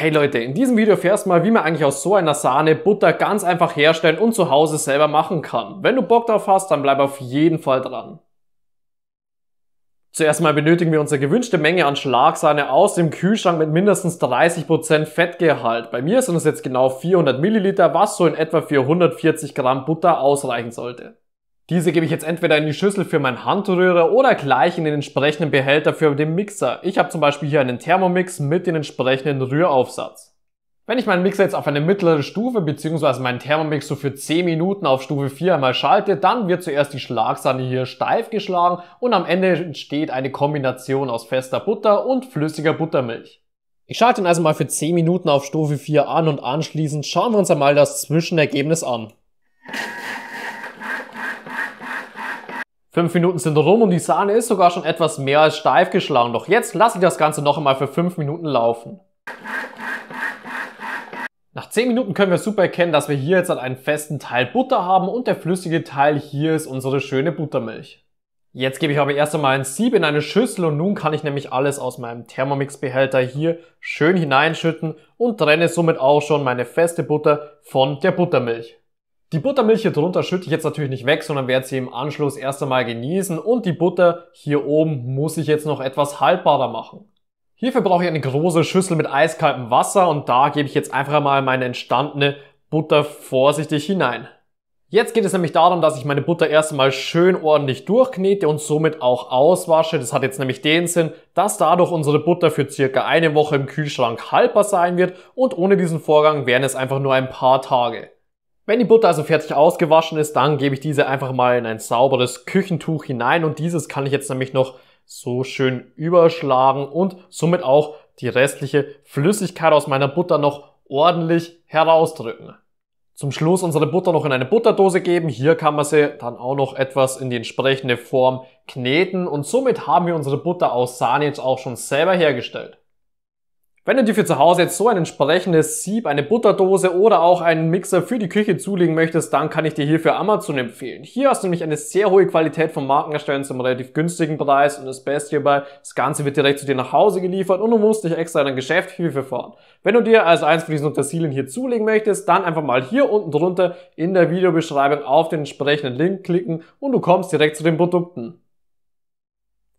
Hey Leute, in diesem Video erfährst du mal, wie man eigentlich aus so einer Sahne Butter ganz einfach herstellen und zu Hause selber machen kann. Wenn du Bock drauf hast, dann bleib auf jeden Fall dran. Zuerst mal benötigen wir unsere gewünschte Menge an Schlagsahne aus dem Kühlschrank mit mindestens 30% Fettgehalt. Bei mir sind es jetzt genau 400 Milliliter, was so in etwa für 140 Gramm Butter ausreichen sollte. Diese gebe ich jetzt entweder in die Schüssel für mein Handrührer oder gleich in den entsprechenden Behälter für den Mixer. Ich habe zum Beispiel hier einen Thermomix mit dem entsprechenden Rühraufsatz. Wenn ich meinen Mixer jetzt auf eine mittlere Stufe bzw. meinen Thermomix so für 10 Minuten auf Stufe 4 einmal schalte, dann wird zuerst die Schlagsahne hier steif geschlagen und am Ende entsteht eine Kombination aus fester Butter und flüssiger Buttermilch. Ich schalte ihn also mal für 10 Minuten auf Stufe 4 an und anschließend schauen wir uns einmal das Zwischenergebnis an. Fünf Minuten sind rum und die Sahne ist sogar schon etwas mehr als steif geschlagen. Doch jetzt lasse ich das Ganze noch einmal für fünf Minuten laufen. Nach 10 Minuten können wir super erkennen, dass wir hier jetzt einen festen Teil Butter haben und der flüssige Teil hier ist unsere schöne Buttermilch. Jetzt gebe ich aber erst einmal ein Sieb in eine Schüssel und nun kann ich nämlich alles aus meinem Thermomix-Behälter hier schön hineinschütten und trenne somit auch schon meine feste Butter von der Buttermilch. Die Buttermilch hier drunter schütte ich jetzt natürlich nicht weg, sondern werde sie im Anschluss erst einmal genießen und die Butter hier oben muss ich jetzt noch etwas haltbarer machen. Hierfür brauche ich eine große Schüssel mit eiskaltem Wasser und da gebe ich jetzt einfach einmal meine entstandene Butter vorsichtig hinein. Jetzt geht es nämlich darum, dass ich meine Butter erst einmal schön ordentlich durchknete und somit auch auswasche. Das hat jetzt nämlich den Sinn, dass dadurch unsere Butter für circa eine Woche im Kühlschrank haltbar sein wird und ohne diesen Vorgang wären es einfach nur ein paar Tage. Wenn die Butter also fertig ausgewaschen ist, dann gebe ich diese einfach mal in ein sauberes Küchentuch hinein und dieses kann ich jetzt nämlich noch so schön überschlagen und somit auch die restliche Flüssigkeit aus meiner Butter noch ordentlich herausdrücken. Zum Schluss unsere Butter noch in eine Butterdose geben. Hier kann man sie dann auch noch etwas in die entsprechende Form kneten und somit haben wir unsere Butter aus Sahne jetzt auch schon selber hergestellt. Wenn du dir für zu Hause jetzt so ein entsprechendes Sieb, eine Butterdose oder auch einen Mixer für die Küche zulegen möchtest, dann kann ich dir hierfür Amazon empfehlen. Hier hast du nämlich eine sehr hohe Qualität von Markenherstellern zum relativ günstigen Preis und das Beste hierbei, das Ganze wird direkt zu dir nach Hause geliefert und du musst dich extra in ein Geschäft hierfür fahren. Wenn du dir also eins von diesen Utensilien hier zulegen möchtest, dann einfach mal hier unten drunter in der Videobeschreibung auf den entsprechenden Link klicken und du kommst direkt zu den Produkten.